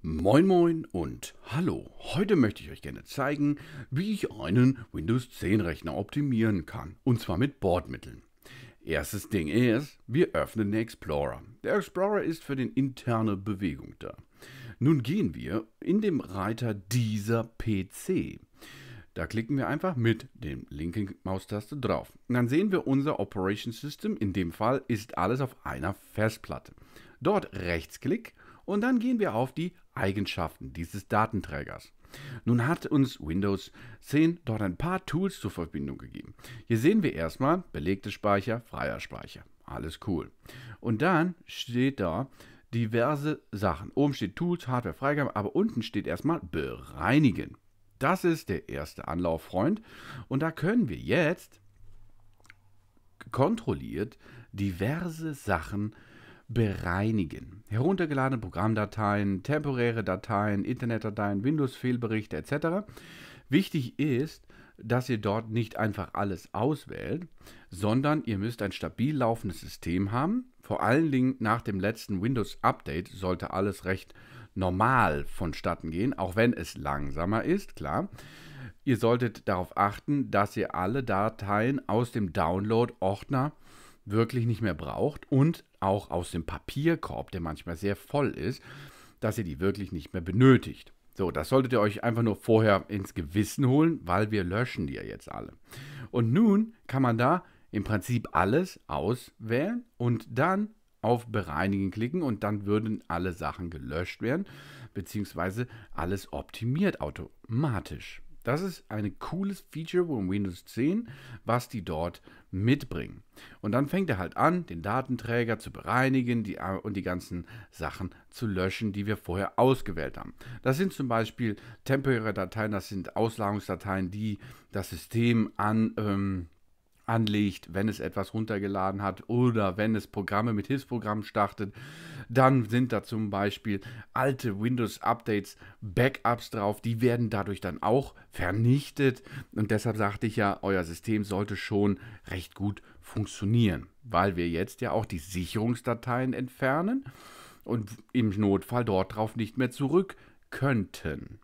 Moin Moin und Hallo. Heute möchte ich euch gerne zeigen, wie ich einen Windows 10 Rechner optimieren kann. Und zwar mit Bordmitteln. Erstes Ding ist, wir öffnen den Explorer. Der Explorer ist für den interne Bewegung da. Nun gehen wir in dem Reiter dieser PC. Da klicken wir einfach mit dem linken Maustaste drauf. dann sehen wir unser Operation System. In dem Fall ist alles auf einer Festplatte. Dort Rechtsklick und dann gehen wir auf die Eigenschaften dieses Datenträgers. Nun hat uns Windows 10 dort ein paar Tools zur Verbindung gegeben. Hier sehen wir erstmal belegte Speicher, freier Speicher. Alles cool. Und dann steht da diverse Sachen. Oben steht Tools, Hardware, Freigabe, aber unten steht erstmal bereinigen. Das ist der erste Anlauffreund. Und da können wir jetzt kontrolliert diverse Sachen bereinigen bereinigen. Heruntergeladene Programmdateien, temporäre Dateien, Internetdateien, Windows-Fehlberichte etc. Wichtig ist, dass ihr dort nicht einfach alles auswählt, sondern ihr müsst ein stabil laufendes System haben. Vor allen Dingen nach dem letzten Windows-Update sollte alles recht normal vonstatten gehen, auch wenn es langsamer ist, klar. Ihr solltet darauf achten, dass ihr alle Dateien aus dem Download-Ordner äh, wirklich nicht mehr braucht und auch aus dem Papierkorb, der manchmal sehr voll ist, dass ihr die wirklich nicht mehr benötigt. So, das solltet ihr euch einfach nur vorher ins Gewissen holen, weil wir löschen die ja jetzt alle. Und nun kann man da im Prinzip alles auswählen und dann auf Bereinigen klicken und dann würden alle Sachen gelöscht werden, beziehungsweise alles optimiert automatisch. Das ist ein cooles Feature von Windows 10, was die dort mitbringen. Und dann fängt er halt an, den Datenträger zu bereinigen die, äh, und die ganzen Sachen zu löschen, die wir vorher ausgewählt haben. Das sind zum Beispiel temporäre Dateien, das sind Auslagungsdateien, die das System an... Ähm, anlegt, wenn es etwas runtergeladen hat oder wenn es Programme mit Hilfsprogrammen startet, dann sind da zum Beispiel alte Windows-Updates, Backups drauf, die werden dadurch dann auch vernichtet und deshalb sagte ich ja, euer System sollte schon recht gut funktionieren, weil wir jetzt ja auch die Sicherungsdateien entfernen und im Notfall dort drauf nicht mehr zurück könnten.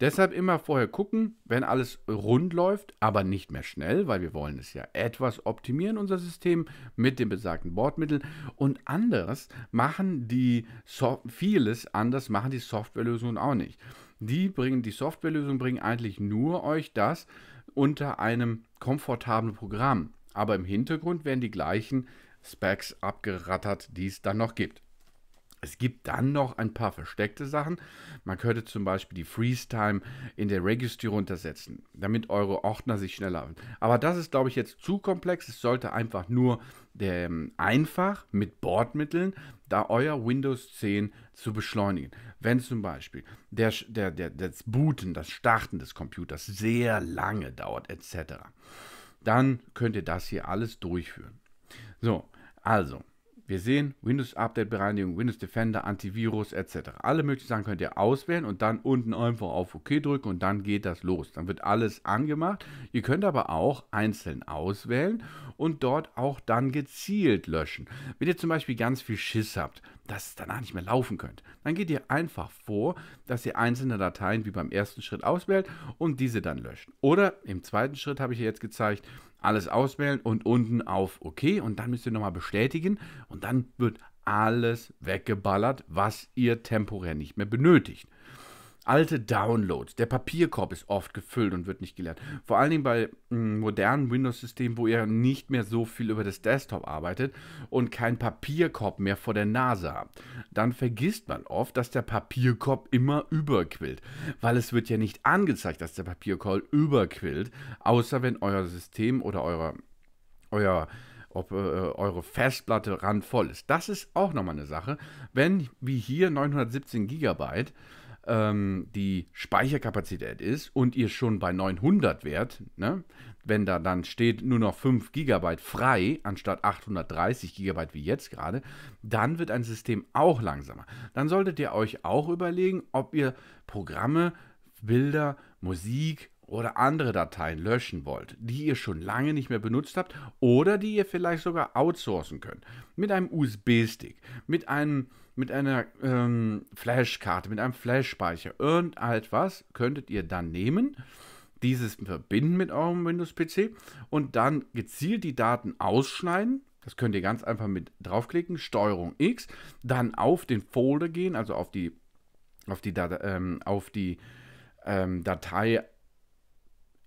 Deshalb immer vorher gucken, wenn alles rund läuft, aber nicht mehr schnell, weil wir wollen es ja etwas optimieren, unser System mit den besagten Bordmitteln. Und anders machen die so vieles anders machen die Softwarelösungen auch nicht. Die bringen die Softwarelösungen bringen eigentlich nur euch das unter einem komfortablen Programm. Aber im Hintergrund werden die gleichen Specs abgerattert, die es dann noch gibt. Es gibt dann noch ein paar versteckte Sachen. Man könnte zum Beispiel die Freeze-Time in der Registry runtersetzen, damit eure Ordner sich schneller. Haben. Aber das ist, glaube ich, jetzt zu komplex. Es sollte einfach nur der, ähm, einfach mit Bordmitteln da euer Windows 10 zu beschleunigen. Wenn zum Beispiel der, der, der, das Booten, das Starten des Computers sehr lange dauert, etc., dann könnt ihr das hier alles durchführen. So, also wir sehen Windows Update Bereinigung, Windows Defender, Antivirus etc. Alle möglichen Sachen könnt ihr auswählen und dann unten einfach auf OK drücken und dann geht das los. Dann wird alles angemacht. Ihr könnt aber auch einzeln auswählen und dort auch dann gezielt löschen. Wenn ihr zum Beispiel ganz viel Schiss habt, dass es danach nicht mehr laufen könnt, dann geht ihr einfach vor, dass ihr einzelne Dateien wie beim ersten Schritt auswählt und diese dann löscht. Oder im zweiten Schritt habe ich jetzt gezeigt, alles auswählen und unten auf OK und dann müsst ihr nochmal bestätigen und dann wird alles weggeballert, was ihr temporär nicht mehr benötigt alte Downloads. Der Papierkorb ist oft gefüllt und wird nicht geleert. Vor allen Dingen bei hm, modernen Windows-Systemen, wo ihr nicht mehr so viel über das Desktop arbeitet und keinen Papierkorb mehr vor der Nase habt. Dann vergisst man oft, dass der Papierkorb immer überquillt, weil es wird ja nicht angezeigt, dass der Papierkorb überquillt, außer wenn euer System oder eure, euer ob äh, eure Festplatte randvoll ist. Das ist auch nochmal eine Sache. Wenn, wie hier, 917 GB ähm, die Speicherkapazität ist und ihr schon bei 900 wärt, ne? wenn da dann steht nur noch 5 GB frei anstatt 830 GB wie jetzt gerade, dann wird ein System auch langsamer. Dann solltet ihr euch auch überlegen, ob ihr Programme, Bilder, Musik oder andere Dateien löschen wollt, die ihr schon lange nicht mehr benutzt habt oder die ihr vielleicht sogar outsourcen könnt. Mit einem USB-Stick, mit, einem, mit einer ähm, Flashkarte, mit einem Flashspeicher, irgendetwas könntet ihr dann nehmen, dieses verbinden mit eurem Windows-PC und dann gezielt die Daten ausschneiden. Das könnt ihr ganz einfach mit draufklicken, Steuerung X, dann auf den Folder gehen, also auf die, auf die, ähm, auf die ähm, Datei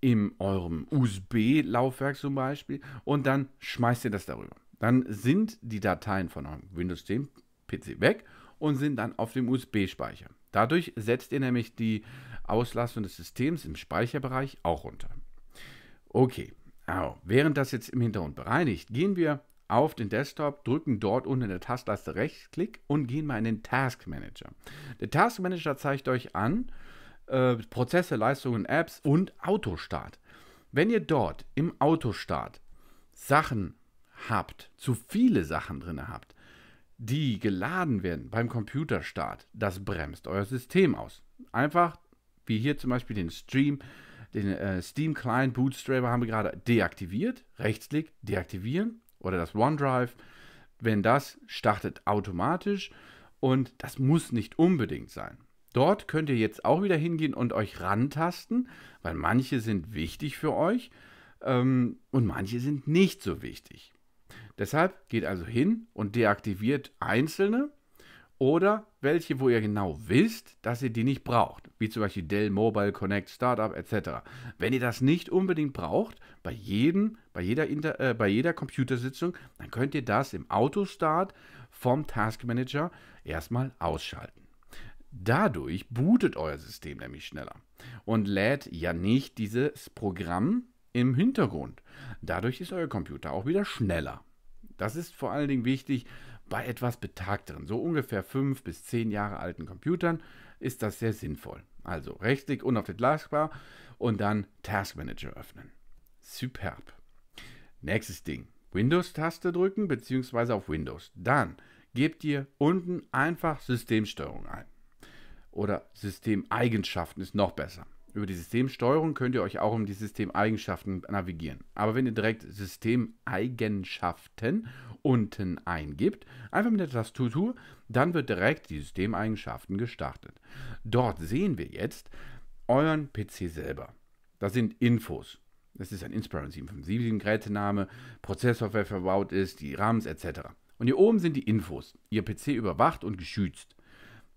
in eurem USB-Laufwerk zum Beispiel und dann schmeißt ihr das darüber. Dann sind die Dateien von eurem Windows 10 PC weg und sind dann auf dem USB-Speicher. Dadurch setzt ihr nämlich die Auslastung des Systems im Speicherbereich auch runter. Okay, also, während das jetzt im Hintergrund bereinigt, gehen wir auf den Desktop, drücken dort unten in der Tastleiste Rechtsklick und gehen mal in den Task Manager. Der Task Manager zeigt euch an, äh, Prozesse, Leistungen, Apps und Autostart. Wenn ihr dort im Autostart Sachen habt, zu viele Sachen drin habt, die geladen werden beim Computerstart, das bremst euer System aus. Einfach wie hier zum Beispiel den Stream, den äh, Steam Client Bootstrapper haben wir gerade deaktiviert. Rechtsklick, deaktivieren oder das OneDrive. Wenn das startet automatisch und das muss nicht unbedingt sein. Dort könnt ihr jetzt auch wieder hingehen und euch rantasten, weil manche sind wichtig für euch ähm, und manche sind nicht so wichtig. Deshalb geht also hin und deaktiviert einzelne oder welche, wo ihr genau wisst, dass ihr die nicht braucht, wie zum Beispiel Dell Mobile Connect Startup etc. Wenn ihr das nicht unbedingt braucht, bei jedem, bei jeder, Inter äh, bei jeder Computersitzung, dann könnt ihr das im Autostart vom Task Manager erstmal ausschalten. Dadurch bootet euer System nämlich schneller und lädt ja nicht dieses Programm im Hintergrund. Dadurch ist euer Computer auch wieder schneller. Das ist vor allen Dingen wichtig bei etwas betagteren, so ungefähr fünf bis zehn Jahre alten Computern ist das sehr sinnvoll. Also Rechtsklick und auf die Taskbar und dann Task Manager öffnen. Superb. Nächstes Ding. Windows-Taste drücken bzw. auf Windows. Dann gebt ihr unten einfach Systemsteuerung ein oder Systemeigenschaften ist noch besser. Über die Systemsteuerung könnt ihr euch auch um die Systemeigenschaften navigieren. Aber wenn ihr direkt Systemeigenschaften unten eingibt, einfach mit der Tastatur, dann wird direkt die Systemeigenschaften gestartet. Dort sehen wir jetzt euren PC selber. Das sind Infos. Das ist ein Inspiron 757 Gerätename, Prozessor, wer verbaut ist, die RAMs etc. Und hier oben sind die Infos. Ihr PC überwacht und geschützt.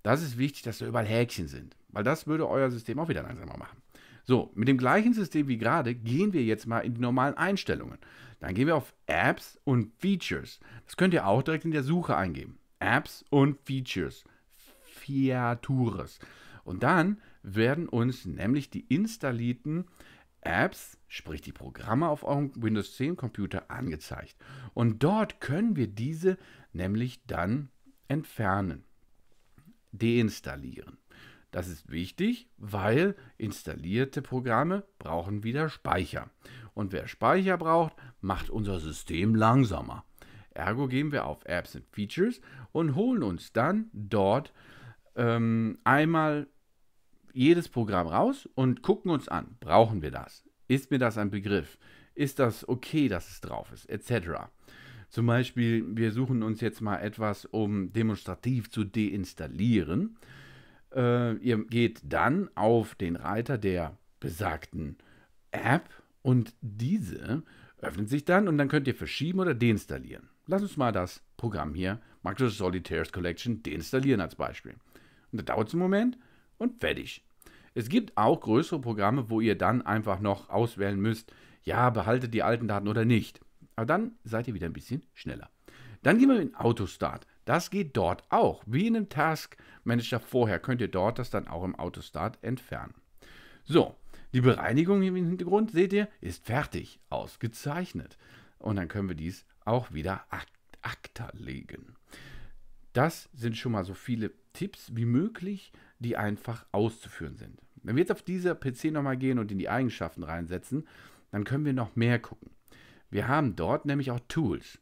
Das ist wichtig, dass da überall Häkchen sind, weil das würde euer System auch wieder langsamer machen. So, mit dem gleichen System wie gerade gehen wir jetzt mal in die normalen Einstellungen. Dann gehen wir auf Apps und Features. Das könnt ihr auch direkt in der Suche eingeben. Apps und Features. Fiatures. Und dann werden uns nämlich die installierten Apps, sprich die Programme auf eurem Windows 10 Computer angezeigt. Und dort können wir diese nämlich dann entfernen deinstallieren. Das ist wichtig, weil installierte Programme brauchen wieder Speicher. Und wer Speicher braucht, macht unser System langsamer. Ergo gehen wir auf Apps and Features und holen uns dann dort ähm, einmal jedes Programm raus und gucken uns an, brauchen wir das? Ist mir das ein Begriff? Ist das okay, dass es drauf ist? Etc. Zum Beispiel, wir suchen uns jetzt mal etwas, um demonstrativ zu deinstallieren. Äh, ihr geht dann auf den Reiter der besagten App und diese öffnet sich dann und dann könnt ihr verschieben oder deinstallieren. Lass uns mal das Programm hier, Microsoft Solitaires Collection, deinstallieren als Beispiel. Und da dauert es einen Moment und fertig. Es gibt auch größere Programme, wo ihr dann einfach noch auswählen müsst, ja, behaltet die alten Daten oder nicht. Aber dann seid ihr wieder ein bisschen schneller. Dann gehen wir in Autostart. Das geht dort auch. Wie in einem Task Manager vorher könnt ihr dort das dann auch im Autostart entfernen. So, die Bereinigung im Hintergrund, seht ihr, ist fertig, ausgezeichnet. Und dann können wir dies auch wieder akta legen. Das sind schon mal so viele Tipps wie möglich, die einfach auszuführen sind. Wenn wir jetzt auf dieser PC nochmal gehen und in die Eigenschaften reinsetzen, dann können wir noch mehr gucken. Wir haben dort nämlich auch Tools.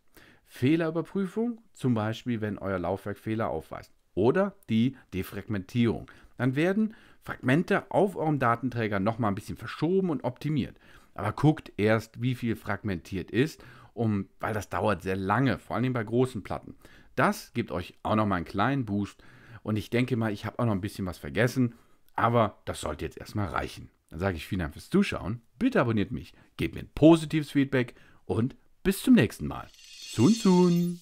Fehlerüberprüfung, zum Beispiel wenn euer Laufwerk Fehler aufweist. Oder die Defragmentierung. Dann werden Fragmente auf eurem Datenträger nochmal ein bisschen verschoben und optimiert. Aber guckt erst, wie viel fragmentiert ist, um, weil das dauert sehr lange, vor allem bei großen Platten. Das gibt euch auch nochmal einen kleinen Boost. Und ich denke mal, ich habe auch noch ein bisschen was vergessen. Aber das sollte jetzt erstmal reichen. Dann sage ich vielen Dank fürs Zuschauen. Bitte abonniert mich, gebt mir ein positives Feedback und bis zum nächsten Mal. Sun Sun!